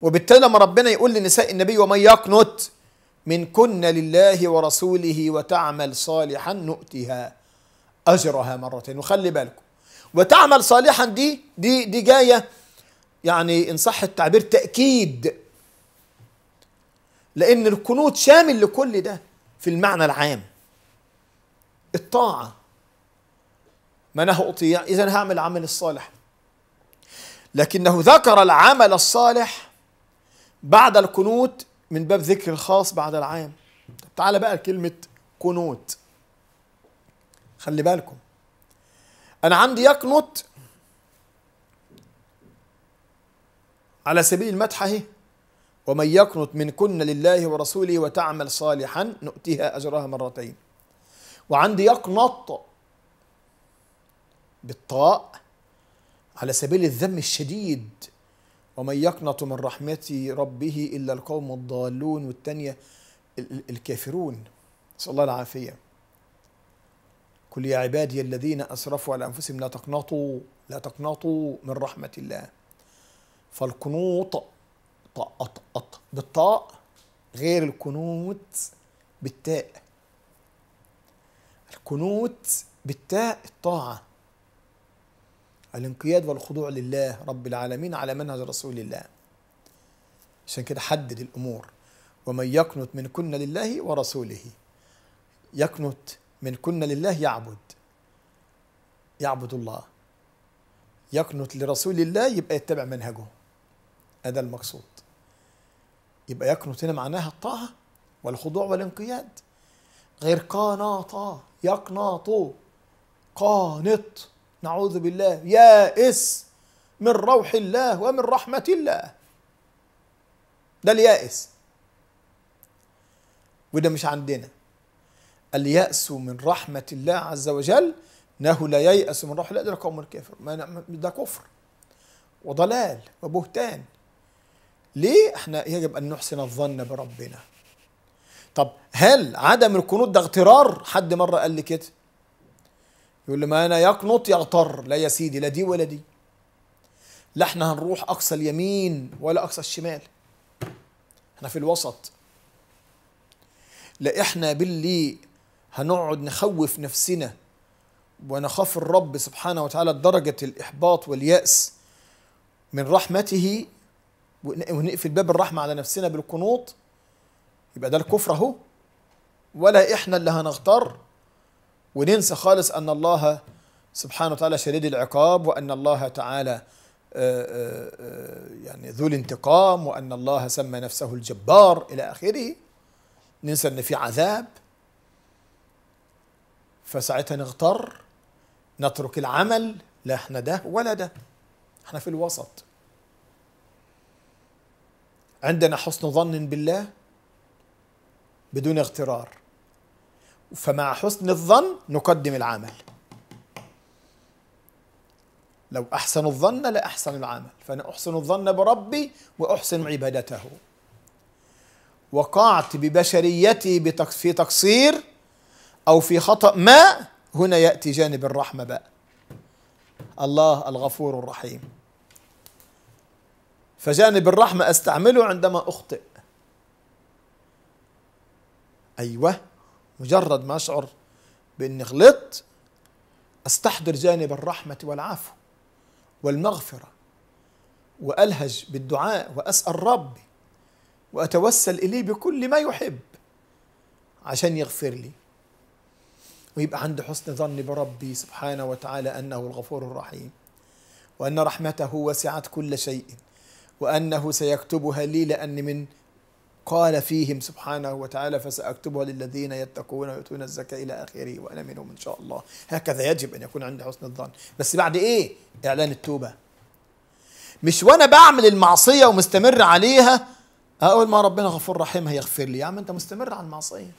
وبالتالي لما ربنا يقول لنساء النبي ومن يقنت من كن لله ورسوله وتعمل صالحا نؤتها اجرها مرتين وخلي بالكم وتعمل صالحا دي دي دي جايه يعني ان صح التعبير تاكيد لان القنوت شامل لكل ده في المعنى العام الطاعه ما انا اطيع اذا هعمل عمل الصالح لكنه ذكر العمل الصالح بعد القنوت من باب ذكر الخاص بعد العام تعال بقى كلمة قنوت خلي بالكم أنا عندي يقنط على سبيل المدح اهي ومن يقنط منكن لله ورسوله وتعمل صالحا نؤتيها أجرها مرتين وعندي يقنط بالطاء على سبيل الذم الشديد ومن يقنط من رحمة ربه إلا القوم الضالون والتانية الكافرون نسأل الله العافية قل يا عبادي الذين أسرفوا على أنفسهم لا تقنطوا لا تقنطوا من رحمة الله فالقنوط طأطأط بالطاء غير الكنوت بالتاء الكنوت بالتاء الطاعة الانقياد والخضوع لله رب العالمين على منهج رسول الله عشان كده حدد الأمور ومن يقنت من كنا لله ورسوله يقنت من كنا لله يعبد يعبد الله يقنت لرسول الله يبقى يتبع منهجه هذا المقصود يبقى يقنت هنا معناها الطاعة والخضوع والانقياد غير قاناطة يقناط قانط نعوذ بالله يائس من روح الله ومن رحمة الله ده اليائس وده مش عندنا اليأس من رحمة الله عز وجل انه لا ييأس من روح الله ده قوم الكافر نعم، ده كفر وضلال وبهتان ليه احنا يجب ان نحسن الظن بربنا طب هل عدم القنوط ده اغترار حد مره قال لي كده يقول لي ما انا يقنط يغتر لا يا سيدي لا دي ولا دي لا احنا هنروح اقصى اليمين ولا اقصى الشمال احنا في الوسط لا احنا باللي هنقعد نخوف نفسنا ونخاف الرب سبحانه وتعالى درجة الإحباط واليأس من رحمته ونقفل باب الرحمة على نفسنا بالقنوط يبقى ده الكفر أهو ولا إحنا اللي هنغتر وننسى خالص أن الله سبحانه وتعالى شديد العقاب وأن الله تعالى آه، آه، آه، يعني ذو الانتقام وأن الله سمى نفسه الجبار إلى آخره ننسى أن في عذاب فساعتها نغتر نترك العمل لا احنا ده ولا ده احنا في الوسط عندنا حسن ظن بالله بدون اغترار فمع حسن الظن نقدم العمل لو أحسن الظن لأحسن العمل فأنا أحسن الظن بربي وأحسن عبادته وقعت ببشريتي في تقصير أو في خطأ ما هنا يأتي جانب الرحمة بقى الله الغفور الرحيم فجانب الرحمة أستعمله عندما أخطئ أيوه مجرد ما أشعر بأني غلطت أستحضر جانب الرحمة والعفو والمغفرة وألهج بالدعاء وأسأل ربي وأتوسل إليه بكل ما يحب عشان يغفر لي ويبقى عندي حسن ظن بربي سبحانه وتعالى أنه الغفور الرحيم وأن رحمته وسعت كل شيء وأنه سيكتبها لي لأني من قال فيهم سبحانه وتعالى فسأكتبها للذين يتقون ويؤتون الزكاة إلى آخره وأنا منهم إن شاء الله هكذا يجب أن يكون عندي حسن الظن بس بعد إيه؟ إعلان التوبة مش وأنا بعمل المعصية ومستمر عليها أول ما ربنا غفور رحيم هيغفر لي يا عم أنت مستمر على المعصية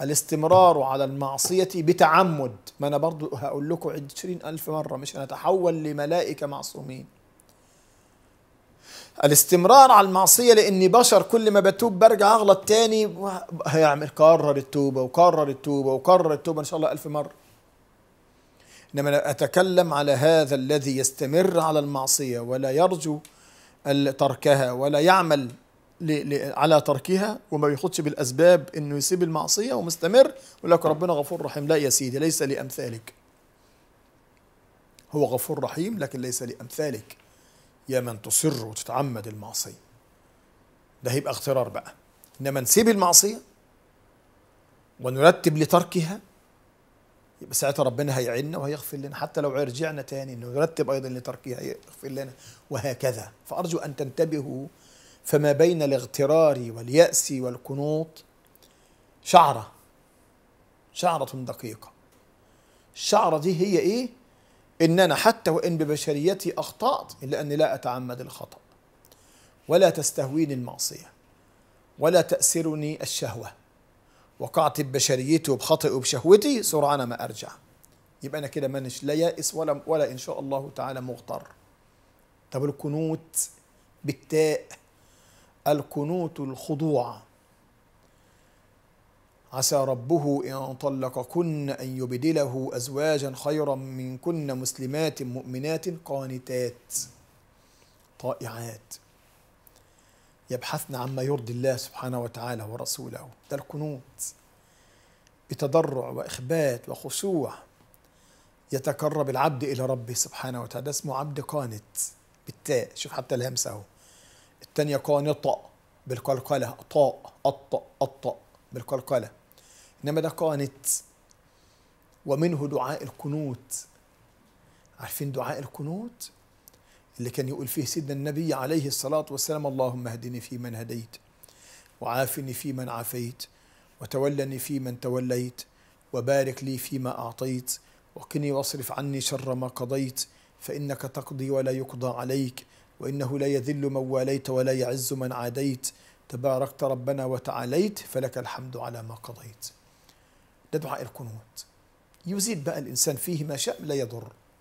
الاستمرار على المعصية بتعمد ما أنا برضو هقول لكم عشرين ألف مرة مش هنتحول لملائكة معصومين الاستمرار على المعصية لأني بشر كل ما بتوب برجع أغلط تاني هيعمل كرر التوبة وكرر التوبة وكرر التوبة إن شاء الله ألف مرة إنما أتكلم على هذا الذي يستمر على المعصية ولا يرجو تركها ولا يعمل على تركها وما بياخدش بالأسباب إنه يسيب المعصية ومستمر يقول لك ربنا غفور رحيم لا يا سيدي ليس لأمثالك هو غفور رحيم لكن ليس لأمثالك يا من تصر وتتعمد المعصية ده هيبقى اغترار بقى إنما نسيب المعصية ونرتب لتركها يبقى ساعتها ربنا هيعيننا وهيغفر لنا حتى لو رجعنا تاني انه نرتب ايضا لتركها يغفر لنا وهكذا فارجو ان تنتبهوا فما بين الاغترار واليأس والقنوط شعرة شعرة دقيقة الشعرة دي هي ايه؟ إن أنا حتى وإن ببشريتي أخطأت إلا أني لا أتعمد الخطأ ولا تستهويني المعصية ولا تأسرني الشهوة وقعت ببشريتي وبخطئ وبشهوتي سرعان ما أرجع يبقى أنا كده مانيش لا يائس ولا ولا إن شاء الله تعالى مغتر طب الكنوت بالتاء الكنوت الخضوع عسى ربه إن طلقكن أن يبدله أزواجا خيرا منكن مسلمات مؤمنات قانتات طائعات يبحثن عما يرضي الله سبحانه وتعالى ورسوله ده القنوت بتضرع وإخبات وخشوع يتقرب العبد إلى ربه سبحانه وتعالى ده اسمه عبد قانت بالتاء شوف حتى الهمسة أهو الثانية قانطة بالقلقلة طاء أطأ أطأ بالقلقلة إنما ده قانت ومنه دعاء القنوت عارفين دعاء القنوت اللي كان يقول فيه سيدنا النبي عليه الصلاة والسلام اللهم اهدني في من هديت وعافني في من عافيت وتولني في من توليت وبارك لي فيما أعطيت وقني واصرف عني شر ما قضيت فإنك تقضي ولا يقضى عليك وإنه لا يذل من واليت ولا يعز من عاديت تباركت ربنا وتعاليت فلك الحمد على ما قضيت ده دعاء القنوت يزيد بقى الإنسان فيه ما شاء لا يضر